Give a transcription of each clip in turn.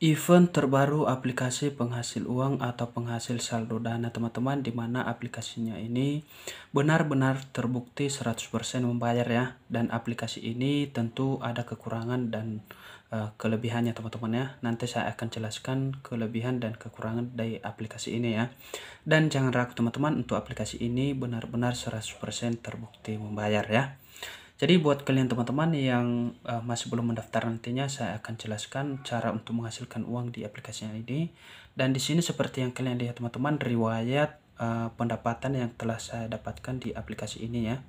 Event terbaru aplikasi penghasil uang atau penghasil saldo dana teman-teman di mana aplikasinya ini benar-benar terbukti 100% membayar ya dan aplikasi ini tentu ada kekurangan dan uh, kelebihannya teman-teman ya. Nanti saya akan jelaskan kelebihan dan kekurangan dari aplikasi ini ya. Dan jangan ragu teman-teman untuk aplikasi ini benar-benar 100% terbukti membayar ya. Jadi buat kalian teman-teman yang uh, masih belum mendaftar nantinya saya akan jelaskan cara untuk menghasilkan uang di aplikasi ini. Dan di sini seperti yang kalian lihat teman-teman riwayat uh, pendapatan yang telah saya dapatkan di aplikasi ini ya.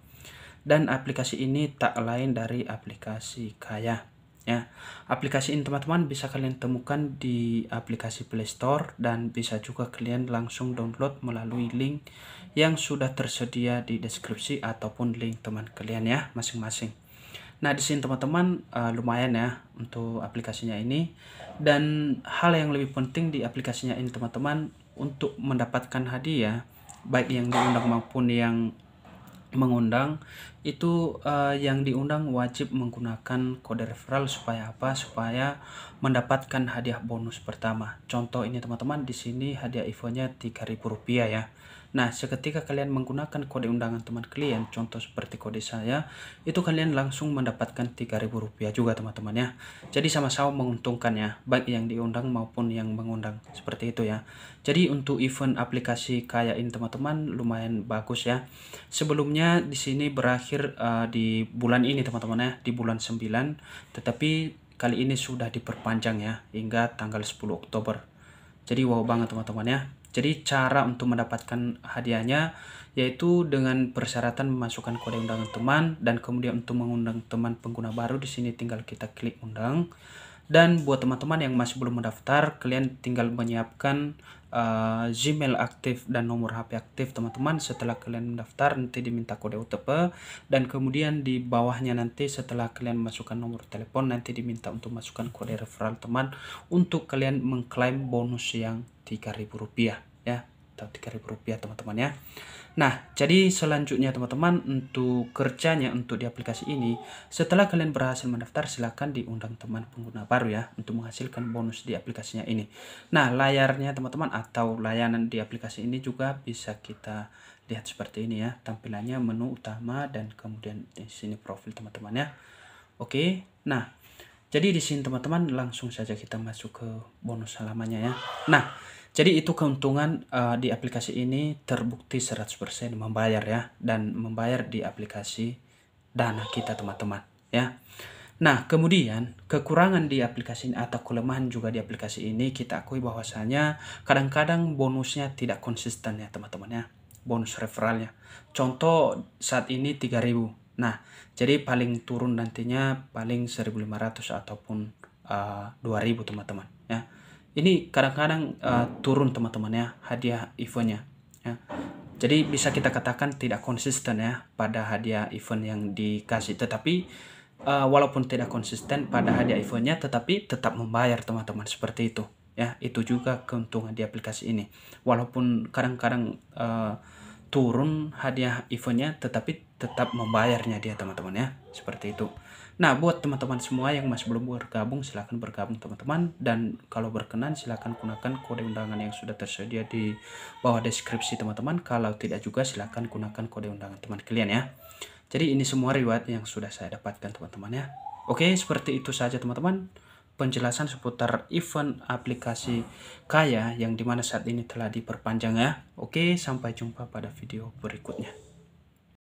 Dan aplikasi ini tak lain dari aplikasi Kaya ya aplikasi ini teman-teman bisa kalian temukan di aplikasi Play Store dan bisa juga kalian langsung download melalui link yang sudah tersedia di deskripsi ataupun link teman kalian ya masing-masing nah di sini teman-teman uh, lumayan ya untuk aplikasinya ini dan hal yang lebih penting di aplikasinya ini teman-teman untuk mendapatkan hadiah baik yang diundang maupun yang mengundang itu uh, yang diundang wajib menggunakan kode referral supaya apa? Supaya mendapatkan hadiah bonus pertama. Contoh ini teman-teman di sini hadiah infonya rp rupiah ya. Nah, seketika kalian menggunakan kode undangan teman kalian, contoh seperti kode saya, itu kalian langsung mendapatkan rp rupiah juga teman-teman ya. Jadi sama-sama menguntungkan ya, baik yang diundang maupun yang mengundang. Seperti itu ya. Jadi untuk event aplikasi kayak ini teman-teman lumayan bagus ya. Sebelumnya di sini berakhir terakhir uh, di bulan ini teman-teman ya, di bulan 9. Tetapi kali ini sudah diperpanjang ya hingga tanggal 10 Oktober. Jadi wow banget teman-teman ya. Jadi cara untuk mendapatkan hadiahnya yaitu dengan persyaratan memasukkan kode undangan teman dan kemudian untuk mengundang teman pengguna baru di sini tinggal kita klik undang. Dan buat teman-teman yang masih belum mendaftar, kalian tinggal menyiapkan uh, Gmail aktif dan nomor HP aktif teman-teman setelah kalian mendaftar nanti diminta kode OTP dan kemudian di bawahnya nanti setelah kalian masukkan nomor telepon nanti diminta untuk masukkan kode referral teman untuk kalian mengklaim bonus yang 3.000 rupiah ya atau 3000 rupiah teman-teman ya Nah jadi selanjutnya teman-teman untuk kerjanya untuk di aplikasi ini setelah kalian berhasil mendaftar silahkan diundang teman pengguna baru ya untuk menghasilkan bonus di aplikasinya ini Nah layarnya teman-teman atau layanan di aplikasi ini juga bisa kita lihat seperti ini ya tampilannya menu utama dan kemudian di sini profil teman-teman ya Oke nah jadi di sini teman-teman langsung saja kita masuk ke bonus halamannya ya. Nah, jadi itu keuntungan uh, di aplikasi ini terbukti 100% membayar ya dan membayar di aplikasi Dana kita teman-teman ya. Nah, kemudian kekurangan di aplikasi ini atau kelemahan juga di aplikasi ini kita akui bahwasanya kadang-kadang bonusnya tidak konsisten ya teman-teman ya. Bonus referralnya. Contoh saat ini 3000. Nah, jadi paling turun nantinya paling 1500 ataupun uh, eh, 2000 teman-teman ya ini kadang-kadang uh, turun teman-teman ya hadiah eventnya ya. jadi bisa kita katakan tidak konsisten ya pada hadiah event yang dikasih tetapi uh, walaupun tidak konsisten pada hadiah eventnya tetapi tetap membayar teman-teman seperti itu ya itu juga keuntungan di aplikasi ini walaupun kadang-kadang uh, turun hadiah eventnya tetapi tetap membayarnya dia teman-teman ya seperti itu Nah, buat teman-teman semua yang masih belum bergabung, silahkan bergabung teman-teman. Dan kalau berkenan, silahkan gunakan kode undangan yang sudah tersedia di bawah deskripsi teman-teman. Kalau tidak juga, silahkan gunakan kode undangan teman kalian ya. Jadi ini semua riwayat yang sudah saya dapatkan teman-teman ya. Oke, seperti itu saja teman-teman. Penjelasan seputar event aplikasi Kaya yang dimana saat ini telah diperpanjang ya. Oke, sampai jumpa pada video berikutnya.